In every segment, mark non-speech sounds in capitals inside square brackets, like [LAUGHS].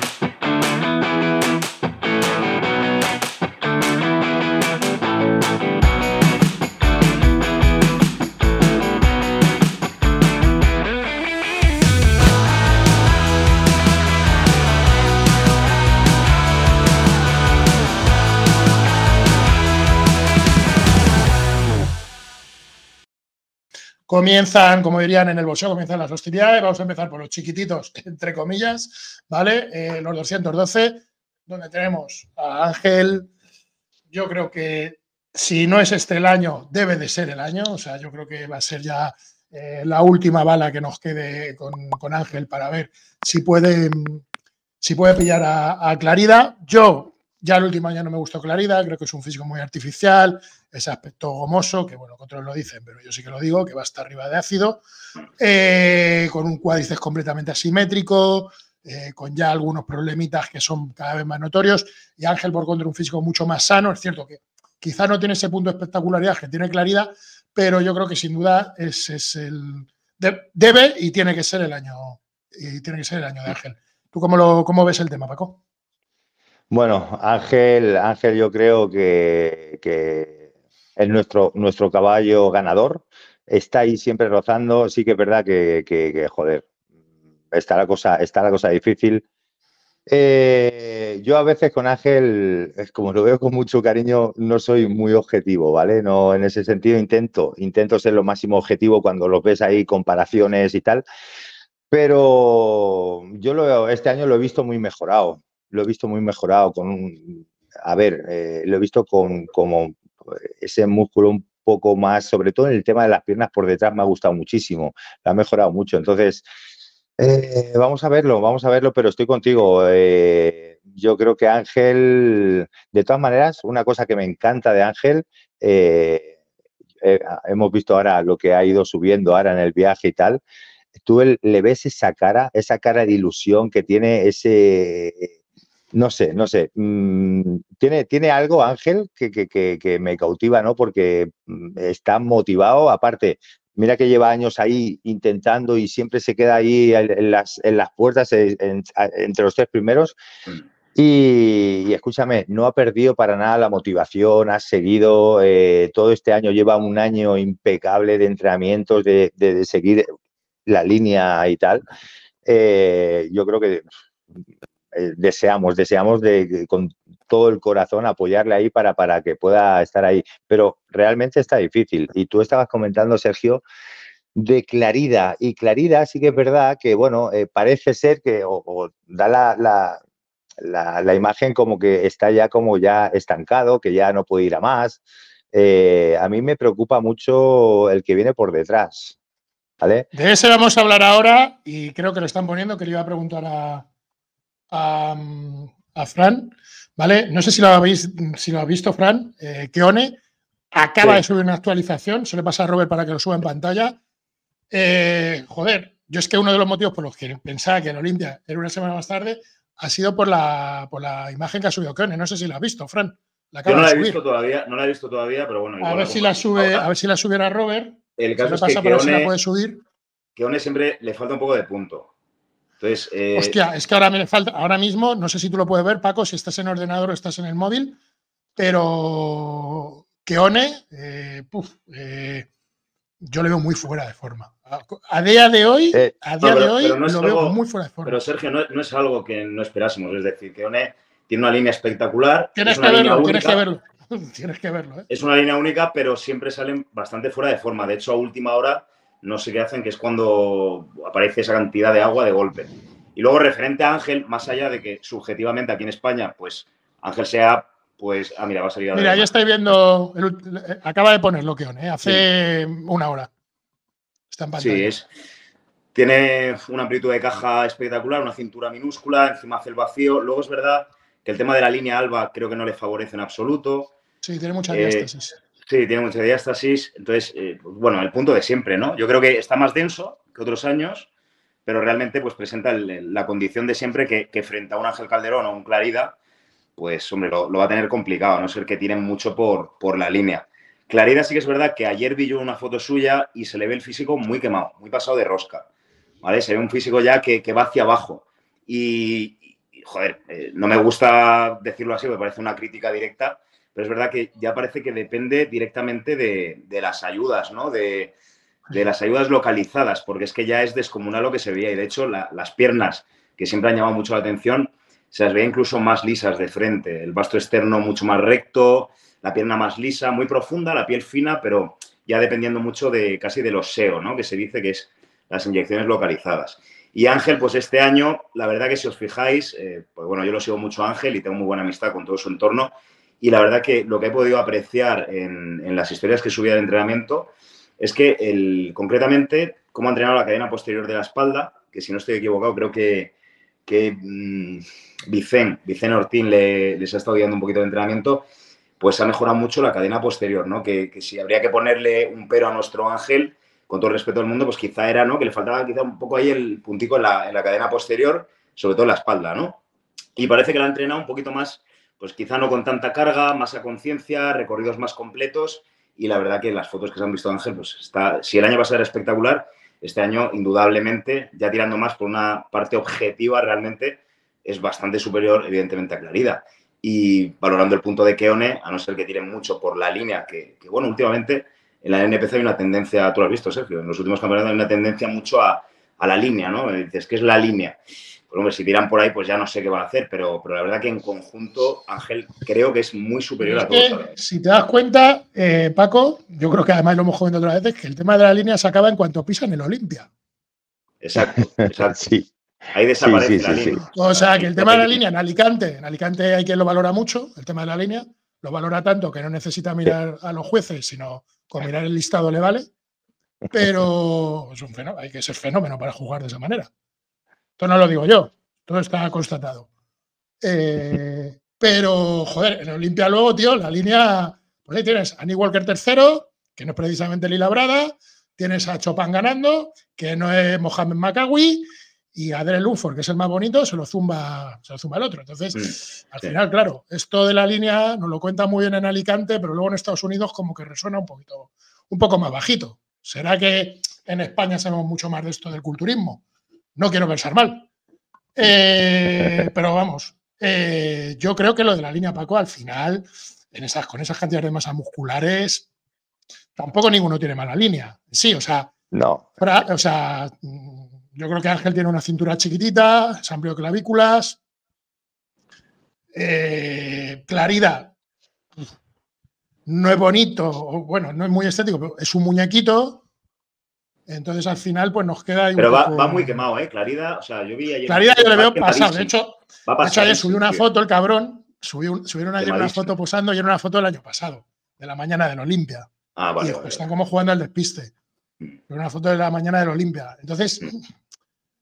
thank you comienzan, como dirían en el bolsillo, comienzan las hostilidades. Vamos a empezar por los chiquititos, [LAUGHS] entre comillas, ¿vale? Eh, los 212, donde tenemos a Ángel. Yo creo que si no es este el año, debe de ser el año. O sea, yo creo que va a ser ya eh, la última bala que nos quede con, Ángel para ver si puede, si puede pillar a, a Clarida. Yo ya el último año no me gustó claridad. creo que es un físico muy artificial, ese aspecto gomoso, que bueno, otros lo dicen, pero yo sí que lo digo, que va hasta arriba de ácido, eh, con un cuádriceps completamente asimétrico, eh, con ya algunos problemitas que son cada vez más notorios, y Ángel por contra un físico mucho más sano, es cierto que quizá no tiene ese punto de espectacularidad que tiene claridad, pero yo creo que sin duda es, el debe y tiene que ser el año y tiene que ser el año de Ángel. ¿Tú cómo lo cómo ves el tema, Paco? Bueno, Ángel, Ángel yo creo que, es nuestro, nuestro caballo ganador. Está ahí siempre rozando. Sí que es verdad que, joder, está la cosa, está la cosa difícil. Eh, yo a veces con Ángel, como lo veo con mucho cariño, no soy muy objetivo, ¿vale? No, en ese sentido intento, intento ser lo máximo objetivo cuando lo ves ahí, comparaciones y tal. Pero yo lo, este año lo he visto muy mejorado lo he visto muy mejorado, con un, a ver, eh, lo he visto con como ese músculo un poco más, sobre todo en el tema de las piernas por detrás me ha gustado muchísimo, lo ha mejorado mucho, entonces eh, vamos a verlo, vamos a verlo, pero estoy contigo. Eh, yo creo que Ángel, de todas maneras, una cosa que me encanta de Ángel, hemos visto ahora lo que ha ido subiendo ahora en el viaje y tal, tú le ves esa cara, esa cara de ilusión que tiene ese no sé, no sé. Mm, tiene, tiene algo, Ángel, que, que, que, me cautiva, ¿no? Porque mm, está motivado. Aparte, mira que lleva años ahí intentando y siempre se queda ahí en las, puertas eh, entre los tres primeros. Mm. Y, escúchame, no ha perdido para nada la motivación, ha seguido eh, todo este año, lleva un año impecable de entrenamientos, de, seguir la línea y tal. Eh, yo creo que eh, deseamos, deseamos de, con todo el corazón apoyarle ahí para, para que pueda estar ahí. Pero realmente está difícil. Y tú estabas comentando, Sergio, de claridad, Y claridad sí que es verdad que, bueno, eh, parece ser que da la, la, imagen como que está ya como ya estancado, que ya no puede ir a más. Eh, a mí me preocupa mucho el que viene por detrás. ¿vale? De ese vamos a hablar ahora y creo que lo están poniendo, que le iba a preguntar a, a, Fran, ¿vale? No sé si lo habéis, si lo ha visto, Fran, eh, Keone acaba de subir una actualización, se le pasa a Robert para que lo suba en pantalla. Eh, joder, yo es que uno de los motivos por los que pensaba que en Olimpia era una semana más tarde ha sido por la, imagen que ha subido Keone. No sé si la has visto, Fran. La no la he visto todavía, no he visto todavía, pero bueno. A ver si la sube, a ver si la subiera Robert. El caso es que puede subir. Keone siempre le falta un poco de punto. Entonces, eh, Hostia, es que ahora me falta, ahora mismo, no sé si tú lo puedes ver, Paco, si estás en ordenador o estás en el móvil, pero Keone, eh, eh, yo le veo muy fuera de forma. A día de hoy, a día de hoy lo veo muy fuera de forma. Pero Sergio, no, es algo que no esperásemos, es decir, Keone tiene una línea espectacular. es una [LAUGHS] tienes que verlo. tienes que verlo es una línea única, pero siempre salen bastante fuera de forma. De hecho, a última hora no sé qué hacen, que es cuando aparece esa cantidad de agua de golpe. Y luego, referente a Ángel, más allá de que subjetivamente aquí en España, pues Ángel sea, pues, ah, mira, va a salir. A mira, ya estoy viendo, eh, acaba de ponerlo que eh, hace una hora. Está en pantalla. Sí, es. Tiene una amplitud de caja espectacular, una cintura minúscula, encima hace el vacío. Luego es verdad que el tema de la línea alba creo que no le favorece en absoluto. Sí, tiene mucha eh, Sí, tiene mucha diástasis. Entonces, eh, pues, bueno, el punto de siempre, ¿no? Yo creo que está más denso que otros años, pero realmente pues presenta la condición de siempre que, que, frente a un Ángel Calderón o un Clarida, pues hombre, lo, va a tener complicado, a no ser que tienen mucho por, por la línea. Clarida sí que es verdad que ayer vi yo una foto suya y se le ve el físico muy quemado, muy pasado de rosca, ¿vale? Se ve un físico ya que, que va hacia abajo y, joder, eh, no me gusta decirlo así, me parece una crítica directa, pero es verdad que ya parece que depende directamente de, las ayudas, ¿no? De, las ayudas localizadas, porque es que ya es descomunal lo que se veía. Y de hecho, las piernas, que siempre han llamado mucho la atención, se las veía incluso más lisas de frente. El vasto externo mucho más recto, la pierna más lisa, muy profunda, la piel fina, pero ya dependiendo mucho de casi del oseo, ¿no? Que se dice que es las inyecciones localizadas. Y Ángel, pues este año, la verdad que si os fijáis, eh, pues bueno, yo lo sigo mucho Ángel y tengo muy buena amistad con todo su entorno. Y la verdad que lo que he podido apreciar en, las historias que subía de entrenamiento es que el, concretamente cómo ha entrenado la cadena posterior de la espalda, que si no estoy equivocado creo que, que mm, Vicen, Vicen Ortín les ha estado guiando un poquito de entrenamiento, pues ha mejorado mucho la cadena posterior, ¿no? Que, si habría que ponerle un pero a nuestro ángel, con todo el respeto del mundo, pues quizá era, ¿no? Que le faltaba quizá un poco ahí el puntico en la, en la cadena posterior, sobre todo en la espalda, ¿no? Y parece que la ha entrenado un poquito más pues quizá no con tanta carga, más a conciencia, recorridos más completos y la verdad que las fotos que se han visto Ángel, pues está, si el año va a ser espectacular, este año indudablemente, ya tirando más por una parte objetiva realmente, es bastante superior evidentemente a Clarida. Y valorando el punto de Keone, a no ser que tire mucho por la línea, que, bueno, últimamente en la NPC hay una tendencia, tú lo has visto Sergio, en los últimos campeonatos hay una tendencia mucho a, a la línea, ¿no? Dices, que es la línea? pues hombre, si tiran por ahí, pues ya no sé qué va a hacer, pero, pero la verdad que en conjunto, Ángel, creo que es muy superior a todos. Si te das cuenta, eh, Paco, yo creo que además lo hemos jugado otras veces, que el tema de la línea se acaba en cuanto pisan el Olimpia. Exacto, [LAUGHS] exacto. sí. Ahí desaparece esa O sea, que el tema de la línea en Alicante, en Alicante hay quien lo valora mucho, el tema de la línea, lo valora tanto que no necesita mirar a los jueces, sino con mirar el listado le vale. Pero es un fenómeno, hay que ser fenómeno para jugar de esa manera. Esto no lo digo yo, todo está constatado. Eh, pero, joder, en Olimpia luego, tío, la línea, pues ahí tienes a Nick Walker tercero, que no es precisamente Lila Brada, tienes a Chopin ganando, que no es Mohamed Makawi, y a Dre que es el más bonito, se lo zumba, se lo zumba el otro. Entonces, mm, al final, claro, esto de la línea nos lo cuenta muy bien en Alicante, pero luego en Estados Unidos como que resuena un poquito, un poco más bajito. ¿Será que en España sabemos mucho más de esto del culturismo? No quiero pensar mal. Eh, [LAUGHS] pero vamos, eh, yo creo que lo de la línea Paco al final, esas, con esas cantidades de masa musculares, tampoco ninguno tiene mala línea. Sí, o sea, no. yo creo que Ángel tiene una cintura chiquitita, se amplió clavículas. Eh, claridad. No es bonito, bueno, no es muy estético, pero es un muñequito entonces al final pues nos queda... Pero va, va, muy quemado, ¿eh? Claridad, o sea, yo vi Claridad yo le veo pasado. de hecho, de hecho ayer subí una foto el cabrón, subió, subieron una foto posando pues, y era una foto del año pasado, de la mañana del Olimpia. Ah, vale, y Están como jugando al despiste. Mm. una foto de la mañana del Olimpia. Entonces, mm.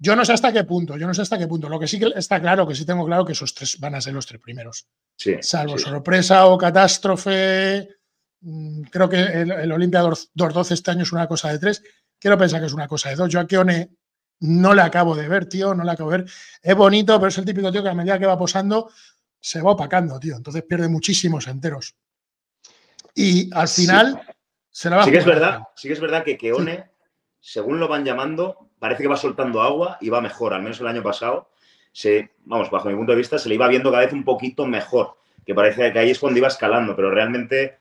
yo no sé hasta qué punto, yo no sé hasta qué punto. Lo que sí que está claro, que sí tengo claro que esos tres van a ser los tres primeros. Sí, Salvo sorpresa o catástrofe. Mm, creo que el, el Olimpia 2-12 este año es una cosa de tres quiero pensar que es una cosa de dos. Yo a Keone no le acabo de ver, tío, no la acabo de ver. Es bonito, pero es el típico tío que a medida que va posando se va opacando, tío. Entonces pierde muchísimos enteros. Y al final se la va sí que es verdad, Sí que es verdad que Keone, según lo van llamando, parece que va soltando agua y va mejor. Al menos el año pasado, se, vamos, bajo mi punto de vista, se le iba viendo cada vez un poquito mejor. Que parece que ahí es cuando iba escalando, pero realmente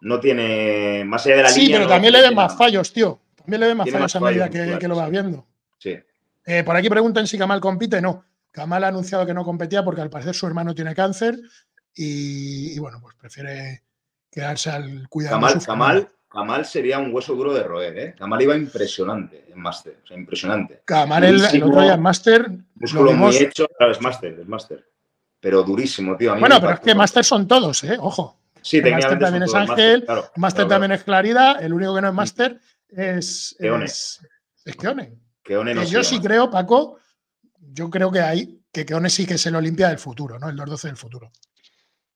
no tiene más allá de la línea. Sí, pero también le ven más fallos, tío. También le ve más a medida que, lo vas viendo. Sí. Eh, por aquí preguntan si Kamal compite. No, Kamal ha anunciado que no competía porque al parecer su hermano tiene cáncer y, bueno, pues prefiere quedarse al cuidado. Kamal, sería un hueso duro de roer, ¿eh? Kamal iba impresionante en máster, o sea, impresionante. Kamal el, el, otro día en máster... Músculo muy hecho, es máster, es máster. Pero durísimo, tío. Bueno, pero es que máster son todos, ¿eh? Ojo. Sí, Master también es Ángel, Master también es Claridad, el único que no es Master mm es, Keone. es, yo sí creo, Paco, yo creo que hay que Keone sí que es el Olimpia del futuro, ¿no? El 2-12 del futuro.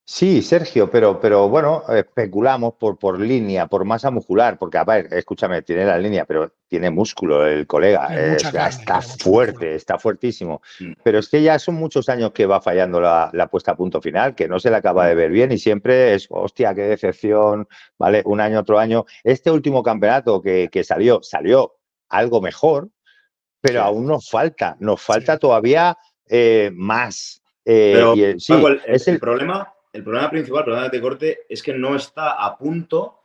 Sí, Sergio, pero, pero bueno, especulamos por, por línea, por masa muscular, porque a ver, escúchame, tiene la línea, pero tiene músculo el colega, está fuerte, está fuertísimo. Mm. Pero es que ya son muchos años que va fallando la, puesta a punto final, que no se le acaba de mm. ver bien y siempre es, hostia, qué decepción, ¿vale? Un año, otro año. Este último campeonato que, salió, salió algo mejor, pero aún nos falta, nos falta todavía eh, más. Eh, es el problema el problema principal, problema de corte, es que no está a punto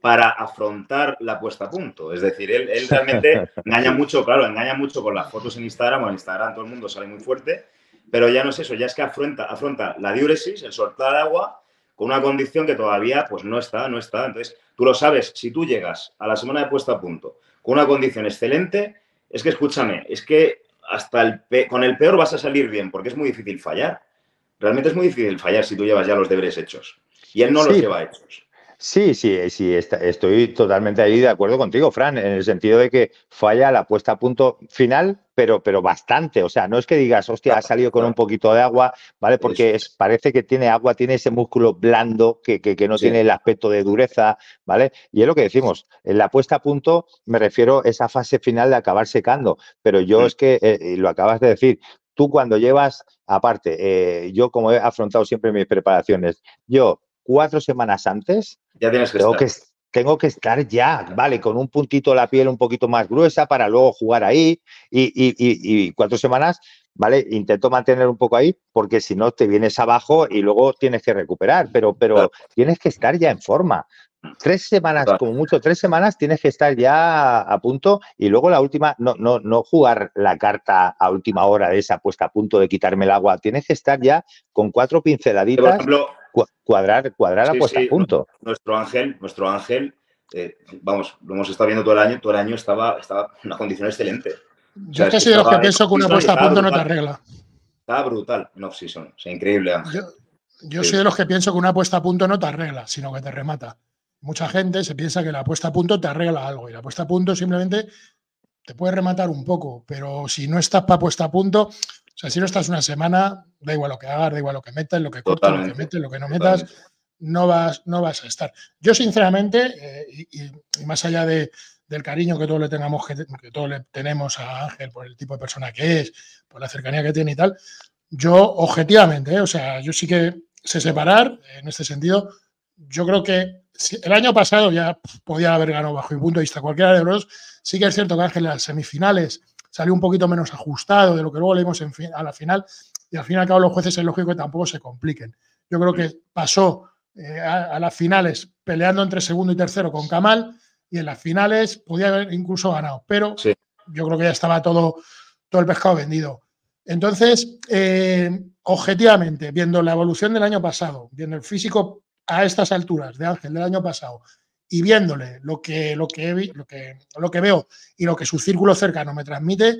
para afrontar la puesta a punto. Es decir, él, realmente [LAUGHS] engaña mucho, claro, engaña mucho con las fotos en Instagram, en Instagram todo el mundo sale muy fuerte, pero ya no es eso, ya es que afronta, afronta la diuresis, el soltar agua, con una condición que todavía pues no está, no está. Entonces, tú lo sabes, si tú llegas a la semana de puesta a punto con una condición excelente, es que escúchame, es que hasta el con el peor vas a salir bien, porque es muy difícil fallar. Realmente es muy difícil fallar si tú llevas ya los deberes hechos. Y él no los lleva hechos. Sí, sí, sí, estoy totalmente ahí de acuerdo contigo, Fran, en el sentido de que falla la puesta a punto final, pero, pero bastante. O sea, no es que digas, hostia, ha salido con un poquito de agua, ¿vale? Porque parece que tiene agua, tiene ese músculo blando que, no tiene el aspecto de dureza, ¿vale? Y es lo que decimos, en la puesta a punto me refiero a esa fase final de acabar secando, pero yo mm. es que, eh, y lo acabas de decir, Tú cuando llevas, aparte, eh, yo como he afrontado siempre mis preparaciones, yo cuatro semanas antes ya tengo, que tengo que estar ya, vale, con un puntito la piel un poquito más gruesa para luego jugar ahí y, cuatro semanas, vale, intento mantener un poco ahí porque si no te vienes abajo y luego tienes que recuperar, pero, pero tienes que estar ya en forma, Tres semanas, como mucho, tres semanas tienes que estar ya a punto y luego la última, no, no, no jugar la carta a última hora de esa puesta a punto de quitarme el agua, tienes que estar ya con cuatro pinceladitas, cuadrar, cuadrar puesta a punto. Nuestro ángel, nuestro ángel, eh, vamos, lo hemos estado viendo todo el año, todo el año estaba, estaba en una condición excelente. Yo soy de los que pienso que una puesta a punto no te arregla. Está brutal, no, sí, son, increíble. Yo, yo soy de los que pienso que una puesta a punto no te arregla, sino que te remata mucha gente se piensa que la apuesta a punto te arregla algo y la apuesta a punto simplemente te puede rematar un poco, pero si no estás para puesta a punto, o sea, si no estás una semana, da igual lo que hagas, da igual lo que metas, lo que cortas, lo que metes, lo que no metas, no vas, no vas a estar. Yo, sinceramente, eh, y, más allá de, del cariño que todos le tengamos, que, todos le tenemos a Ángel por el tipo de persona que es, por la cercanía que tiene y tal, yo objetivamente, eh, o sea, yo sí que sé separar en este sentido yo creo que el año pasado ya podía haber ganado bajo mi punto de vista cualquiera de los. dos. Sí que es cierto que Ángel en las semifinales salió un poquito menos ajustado de lo que luego leímos a la final. Y al fin y al cabo los jueces es lógico que tampoco se compliquen. Yo creo que pasó eh, a, las finales peleando entre segundo y tercero con Kamal y en las finales podía haber incluso ganado. Pero yo creo que ya estaba todo, todo el pescado vendido. Entonces, eh, objetivamente, viendo la evolución del año pasado, viendo el físico a estas alturas de Ángel del año pasado y viéndole lo que, lo que, lo que, lo que veo y lo que su círculo cercano me transmite,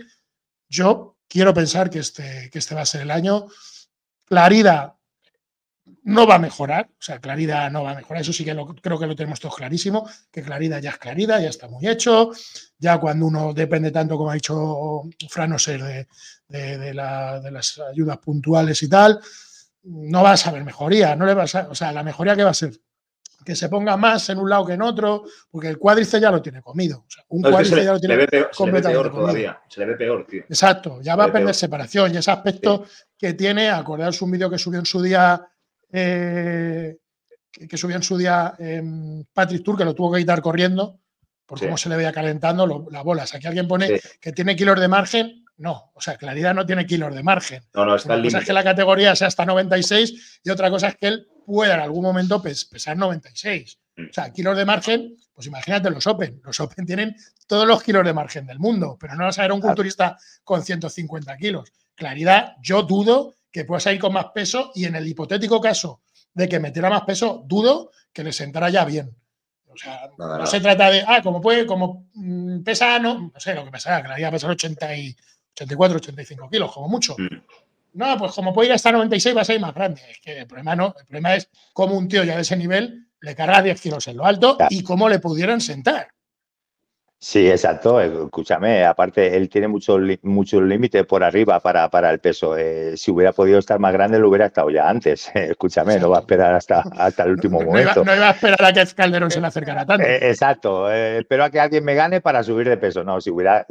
yo quiero pensar que este, que este va a ser el año. claridad no va a mejorar, o sea, claridad no va a mejorar, eso sí que creo que lo tenemos todos clarísimo, que claridad ya es Clarida, ya está muy hecho, ya cuando uno depende tanto, como ha dicho Fran Oser, de, de las ayudas puntuales y tal, no va a saber mejoría, no le o sea, la mejoría que va a ser que se ponga más en un lado que en otro, porque el cuádrice ya lo tiene comido. un ya lo tiene se peor todavía. Se le ve peor, tío. Exacto, ya va a perder separación y ese aspecto que tiene, acordaros un vídeo que subió en su día eh, que, subió en su día em, Patrick Tour, que lo tuvo que quitar corriendo por cómo se le veía calentando las bolas. Aquí alguien pone que tiene kilos de margen no, o sea, claridad no tiene kilos de margen. No, no, está Una cosa es que la categoría sea hasta 96 y otra cosa es que él pueda en algún momento pesar 96. Mm. O sea, kilos de margen, pues imagínate los Open. Los Open tienen todos los kilos de margen del mundo, pero no vas a ver un culturista con 150 kilos. Claridad, yo dudo que pueda salir con más peso y en el hipotético caso de que metiera más peso, dudo que le sentara ya bien. O sea, no, se trata de, ah, como puede, como mm, pesa, no, no sé lo que pesará, Claridad pesa 80 y 84, 85 kilos, como mucho. Mm. No, pues como puede ir hasta 96 va a ser más grande. Es que el problema no, el problema es cómo un tío ya de ese nivel le carga 10 kilos en lo alto y cómo le pudieran sentar. Sí, exacto. Eh, escúchame, aparte él tiene muchos mucho límites por arriba para, el peso. Eh, si hubiera podido estar más grande, lo hubiera estado ya antes. [LAUGHS] escúchame, no va a esperar hasta, hasta el último momento. no iba, a esperar a que Calderón se le acercara tanto. Eh, exacto, espero a que alguien me gane para subir de peso. No, si hubiera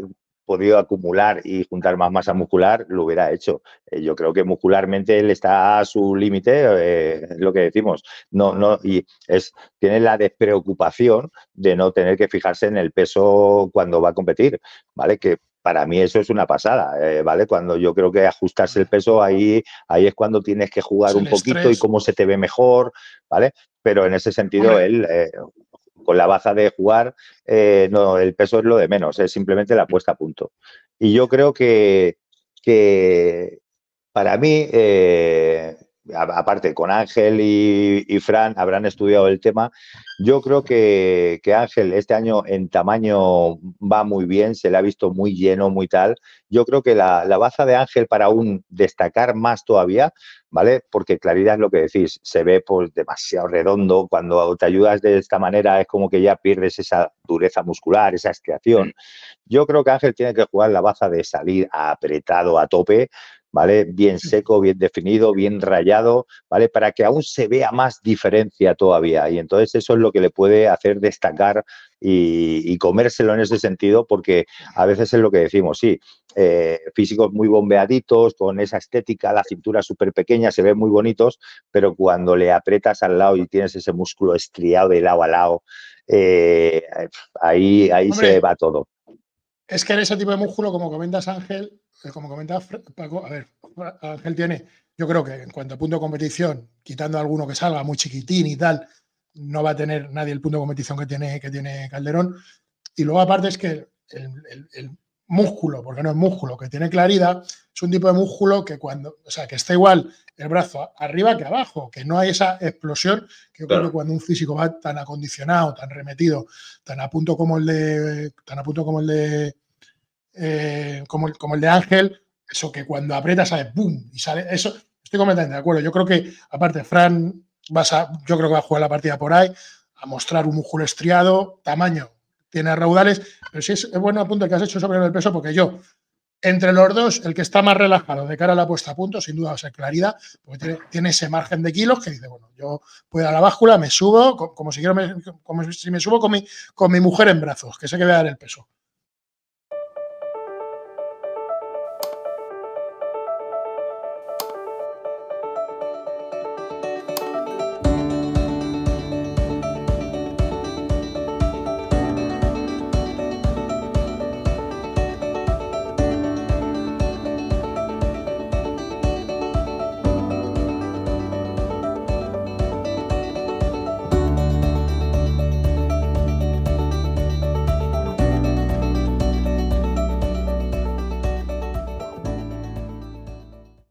podido acumular y juntar más masa muscular, lo hubiera hecho. Eh, yo creo que muscularmente él está a su límite, eh, lo que decimos. No, no, y es, tiene la despreocupación de no tener que fijarse en el peso cuando va a competir, ¿vale? Que para mí eso es una pasada, eh, ¿vale? Cuando yo creo que ajustarse el peso ahí, ahí es cuando tienes que jugar un poquito y cómo se te ve mejor, ¿vale? Pero en ese sentido, él, con la baza de jugar, eh, no, el peso es lo de menos, es simplemente la puesta a punto. Y yo creo que, para mí, eh, aparte con Ángel y, Fran habrán estudiado el tema. Yo creo que, Ángel este año en tamaño va muy bien, se le ha visto muy lleno, muy tal. Yo creo que la, baza de Ángel para aún destacar más todavía, ¿vale? Porque claridad es lo que decís, se ve pues demasiado redondo, cuando te ayudas de esta manera es como que ya pierdes esa dureza muscular, esa estriación. Yo creo que Ángel tiene que jugar la baza de salir apretado a tope, ¿vale? Bien seco, bien definido, bien rayado, ¿vale? Para que aún se vea más diferencia todavía. Y entonces eso es lo que le puede hacer destacar y, comérselo en ese sentido, porque a veces es lo que decimos, sí, eh, físicos muy bombeaditos, con esa estética, la cintura súper pequeña, se ven muy bonitos, pero cuando le aprietas al lado y tienes ese músculo estriado de lado a lado, eh, ahí, ahí se va todo. Es que en ese tipo de músculo, como comentas Ángel, eh, como comentaba Paco, a ver, Ángel tiene, yo creo que en cuanto a punto de competición, quitando a alguno que salga muy chiquitín y tal, no va a tener nadie el punto de competición que tiene, que tiene Calderón. Y luego aparte es que el, músculo, porque no es músculo, que tiene claridad, es un tipo de músculo que cuando, o sea, que está igual el brazo arriba que abajo, que no hay esa explosión que cuando un físico va tan acondicionado, tan remetido, tan a punto como el tan a punto como el de eh, como, el, de Ángel, eso que cuando aprietas sale ¡pum! y sale. Eso, estoy completamente de acuerdo. Yo creo que, aparte, Fran, vas a, yo creo que va a jugar la partida por ahí, a mostrar un músculo estriado, tamaño, tiene raudales, pero sí es buen punto que has hecho sobre el peso, porque yo, entre los dos, el que está más relajado de cara a la puesta a punto, sin duda va a ser Claridad, porque tiene, ese margen de kilos que dice, bueno, yo voy a la báscula, me subo, como si quiero, me, como si me subo con mi, con mi mujer en brazos, que sé que voy a dar el peso.